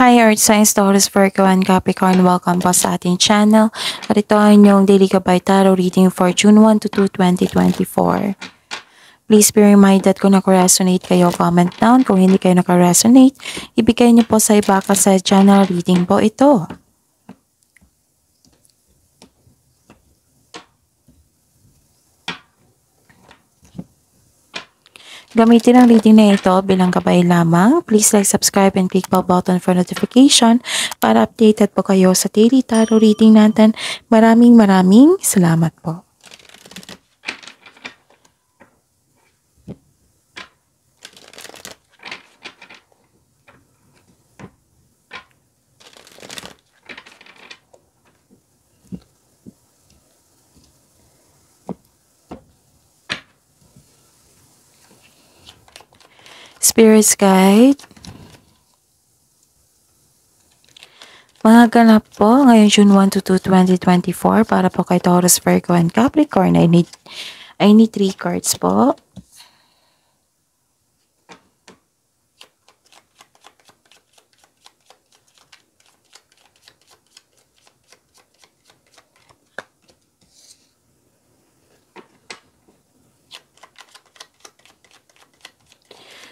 Hi Earth Signs, Taurus, Virgo, and Capricorn. Welcome po sa ating channel. At ito ang inyong Daily Gabay Tarot reading for June 1 to 2, 2024. Please be reminded kung nakaresonate kayo, comment down. Kung hindi kayo nakaresonate, ibigay niyo po sa iba sa channel reading po ito. Gamitin ang reading na ito bilang gabay lamang. Please like, subscribe, and click bell button for notification para updated po kayo sa daily tarot reading natin. Maraming maraming salamat po. Spirit's Guide. Mga ganap po, ngayon June 1 to 2, 2024, para po kay Taurus, Virgo, and Capricorn, I need, I need 3 cards po.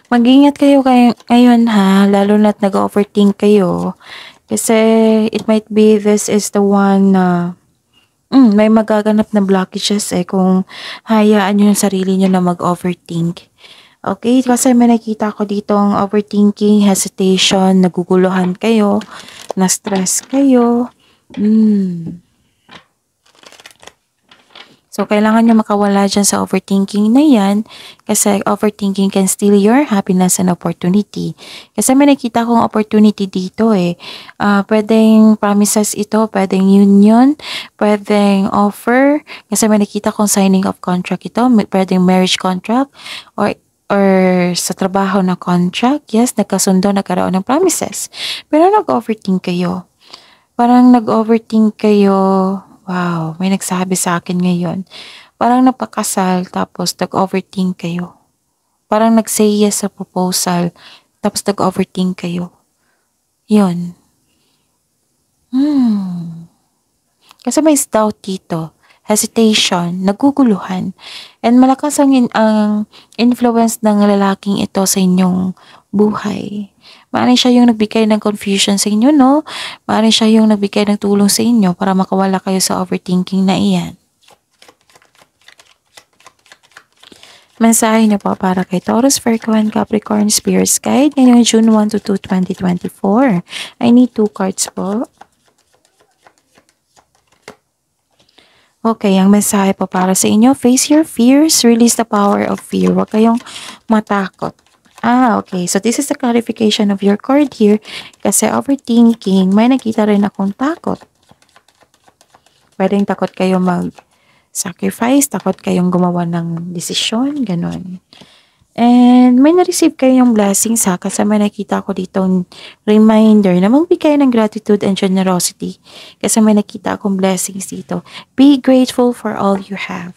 mag-ingat kayo kay ngayon ha, lalo na't nag-overthink kayo. Kasi it might be this is the one na mm, may magaganap na blockages eh kung hayaan nyo yung sarili nyo na mag-overthink. Okay, kasi may nakita ko dito ang overthinking, hesitation, naguguluhan kayo, na-stress kayo. Mm. So, kailangan nyo makawala dyan sa overthinking na yan kasi overthinking can steal your happiness and opportunity. Kasi may nakita kong opportunity dito eh. Uh, pwedeng promises ito, pwedeng union, pwedeng offer. Kasi may nakita kong signing of contract ito, pwedeng marriage contract or or sa trabaho na contract, yes, nagkasundo, nagkaroon ng promises. Pero nag-overthink kayo. Parang nag-overthink kayo Wow, may nagsabi sa akin ngayon. Parang napakasal tapos nag-overthink kayo. Parang nag-say yes sa proposal tapos nag-overthink kayo. Yun. Hmm. Kasi may doubt dito hesitation, naguguluhan, and malakas ang, in, ang influence ng lalaking ito sa inyong buhay. Maaaring siya yung nagbigay ng confusion sa inyo, no? Maaaring siya yung nagbigay ng tulong sa inyo para makawala kayo sa overthinking na iyan. Mensahe niyo po para kay Taurus, Virgo, and Capricorn Spirits Guide ngayong June 1 to 2, 2024. I need two cards po. Okay, ang mensahe po para sa inyo, face your fears, release the power of fear. Huwag kayong matakot. Ah, okay. So, this is the clarification of your card here. Kasi overthinking, may nakita rin akong takot. Pwedeng takot kayo mag-sacrifice, takot kayong gumawa ng desisyon, ganun. And may na-receive kayong blessing ha, kasi may nakita ko ditong reminder na magbigay ng gratitude and generosity. Kasi may nakita akong blessings dito. Be grateful for all you have.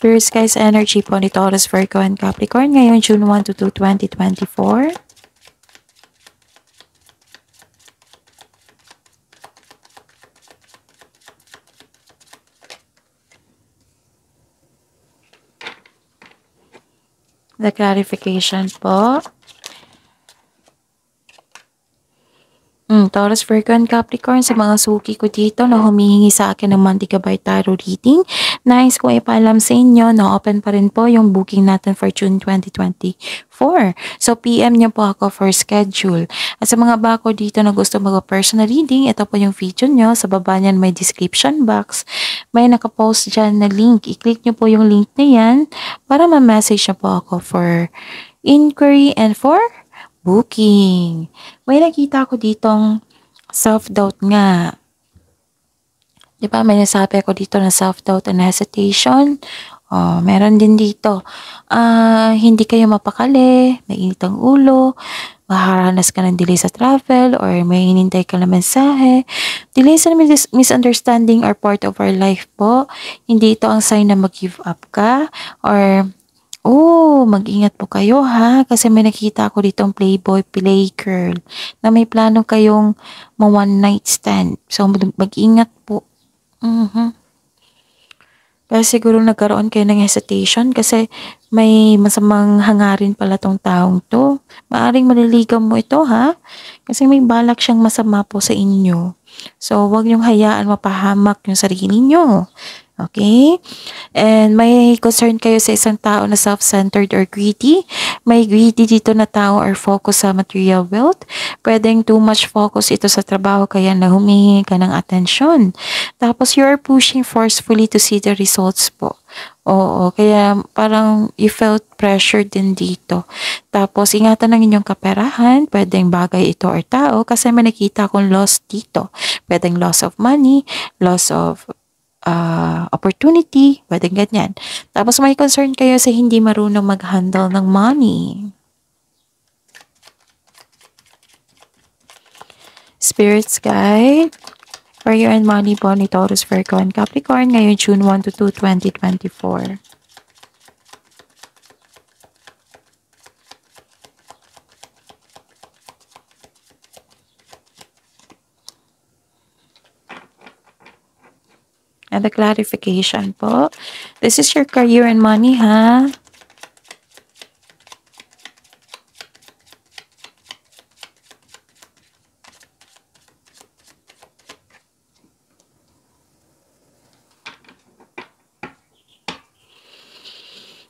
Spirits guys, energy po ni Taurus, Virgo, and Capricorn ngayon June 1 to 2, 2024. The clarification po. Mm, Taurus, Virgo, and Capricorn, sa mga suki ko dito na humihingi sa akin ng Monday Gabay Tarot Reading, Nice ko ipaalam sa inyo na open pa rin po yung booking natin for June 2024. So PM niyo po ako for schedule. At sa mga bako dito na gusto mag-personal reading, ito po yung feature nyo. Sa baba niyan may description box. May nakapost dyan na link. I-click niyo po yung link na yan para ma-message niyo po ako for inquiry and for booking. May nakita ko ditong self-doubt nga Di ba may nasabi ako dito na self-doubt and hesitation? Oh, meron din dito. Uh, hindi kayo mapakali, may init ang ulo, maharanas ka ng delay sa travel or may hinintay ka na mensahe. Delays and mis misunderstanding are part of our life po. Hindi ito ang sign na mag-give up ka or Oh, mag-ingat po kayo ha kasi may nakita ako dito ang playboy, play na may plano kayong ma one night stand. So mag-ingat po Mm-hmm. Kaya siguro nagkaroon kayo ng hesitation kasi may masamang hangarin pala tong taong to. Maaring maliligaw mo ito ha? Kasi may balak siyang masama po sa inyo. So, huwag niyong hayaan mapahamak yung sarili niyo. Okay? And may concern kayo sa isang tao na self-centered or greedy. May greedy dito na tao or focus sa material wealth. Pwedeng too much focus ito sa trabaho kaya na humihingi ka ng atensyon. Tapos you are pushing forcefully to see the results po. Oo, kaya parang you felt pressured din dito. Tapos ingatan ng inyong kaperahan, pwedeng bagay ito or tao kasi may nakita akong loss dito. Pwedeng loss of money, loss of uh, opportunity, pwedeng ganyan. Tapos may concern kayo sa hindi marunong mag-handle ng money. Spirits Guide for your and money bond ni Taurus, Virgo, and Capricorn ngayong June 1 to 2, 2024. And the clarification po. This is your career and money, ha?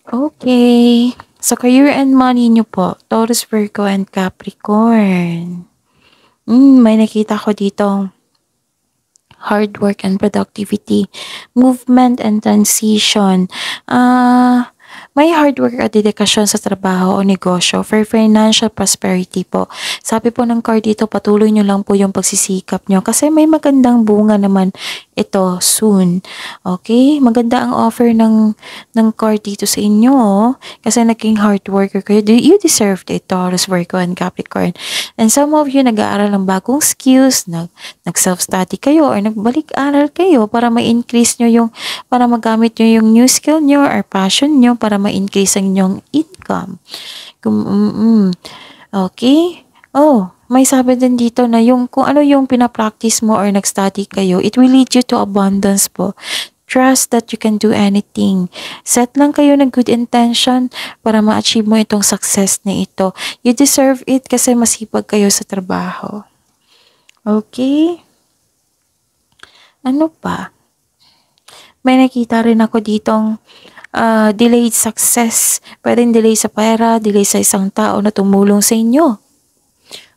Okay. So, career and money nyo po. Taurus, Virgo, and Capricorn. Mm, may nakita ko dito hard work and productivity, movement and transition. Uh, may hard work at dedikasyon sa trabaho o negosyo for financial prosperity po. Sabi po ng card dito, patuloy nyo lang po yung pagsisikap nyo kasi may magandang bunga naman ito soon. Okay? Maganda ang offer ng, ng card dito sa inyo oh. kasi naging hard worker kayo. You deserve it, Taurus, Virgo, and Capricorn. And some of you nag-aaral ng bagong skills, nag, self study kayo or nagbalik-aral kayo para ma-increase nyo yung, para magamit nyo yung new skill nyo or passion nyo para ma-increase ang inyong income. mm Okay? Oh, may sabi din dito na yung kung ano yung pinapractice mo or nag-study kayo, it will lead you to abundance po. Trust that you can do anything. Set lang kayo ng good intention para ma-achieve mo itong success na ito. You deserve it kasi masipag kayo sa trabaho. Okay? Ano pa? May nakita rin ako ditong uh, delayed success, pwedeng delay sa pera, delay sa isang tao na tumulong sa inyo.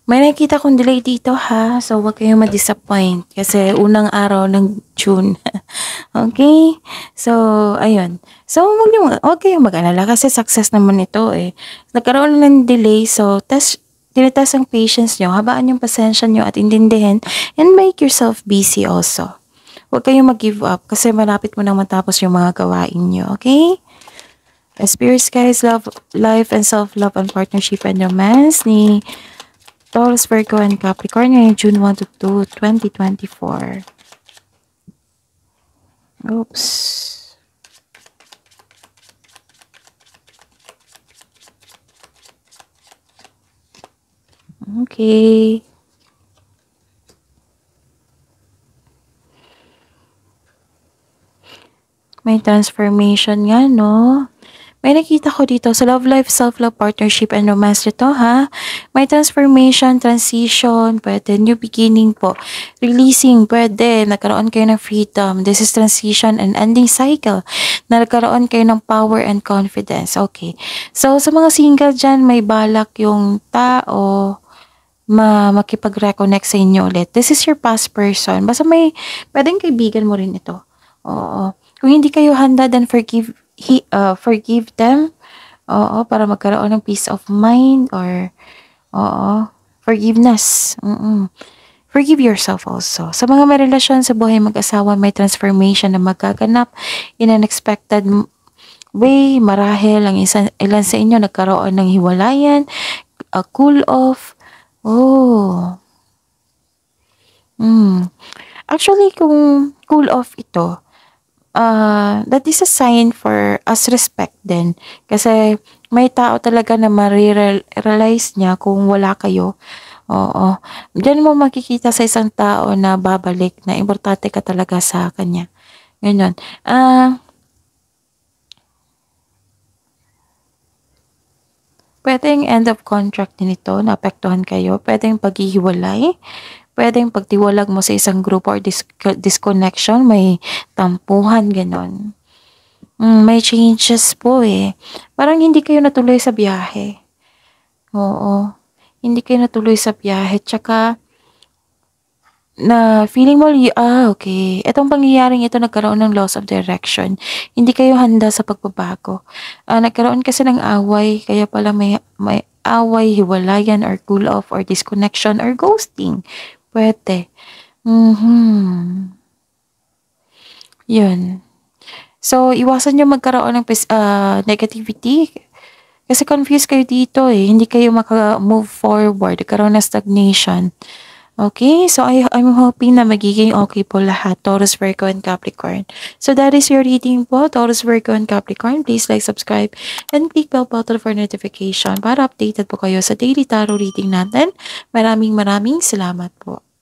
May nakita kong delay dito ha, so huwag kayong ma-disappoint kasi unang araw ng June. okay? So, ayun. So, huwag, niyo, huwag kayong mag-alala kasi success naman ito eh. Nagkaroon lang ng delay, so test, tinitas ang patience nyo, habaan yung pasensya nyo at intindihin and make yourself busy also. Huwag kayong mag-give up kasi malapit mo nang matapos yung mga gawain nyo, okay? Spirits guys, love, life and self-love and partnership and romance ni Taurus, Virgo, and Capricorn ngayong June 1 to 2, 2024. Oops. Okay. May transformation nga, no? May nakita ko dito sa love life, self-love, partnership, and romance nito, ha? May transformation, transition, pwede, new beginning po. Releasing, pwede, nagkaroon kayo ng freedom. This is transition and ending cycle. Nagkaroon kayo ng power and confidence. Okay. So, sa mga single dyan, may balak yung tao ma makipag-reconnect sa inyo ulit. This is your past person. Basta may, pwedeng kaibigan mo rin ito. Oo. Kung hindi kayo handa, then forgive, he, uh, forgive them. Oo, para magkaroon ng peace of mind or, oo, forgiveness. Mm-mm. Forgive yourself also. Sa mga may relasyon sa buhay mag-asawa, may transformation na magkaganap in an expected way. Marahil ang isa, ilan sa inyo nagkaroon ng hiwalayan, a cool off. Oh. Mm. Actually, kung cool off ito, uh, that is a sign for us respect din. Kasi may tao talaga na ma-realize niya kung wala kayo. Oo. Diyan mo makikita sa isang tao na babalik, na importante ka talaga sa kanya. Ganyan. Ah... Uh, Pwedeng end of contract nito, naapektuhan kayo. Pwedeng paghihiwalay pwedeng pagtiwalag mo sa isang group or dis disconnection, may tampuhan, ganon. Mm, may changes po eh. Parang hindi kayo natuloy sa biyahe. Oo. Hindi kayo natuloy sa biyahe. Tsaka, na feeling mo, ah, okay. etong pangyayaring ito, nagkaroon ng loss of direction. Hindi kayo handa sa pagbabago. Uh, nagkaroon kasi ng away, kaya pala may, may away, hiwalayan, or cool off, or disconnection, or ghosting. Puwete, mhm. Yun. So, iwasan niyong magkaroon ng pes ah, negativity kasi confused kayo dito, eh, hindi kayo maka-move forward, nagkaroon ng stagnation. Okay, so I, I'm hoping na magiging okay po lahat, Taurus, Virgo, and Capricorn. So that is your reading po, Taurus, Virgo, and Capricorn. Please like, subscribe, and click bell button for notification para updated po kayo sa daily tarot reading natin. Maraming maraming salamat po.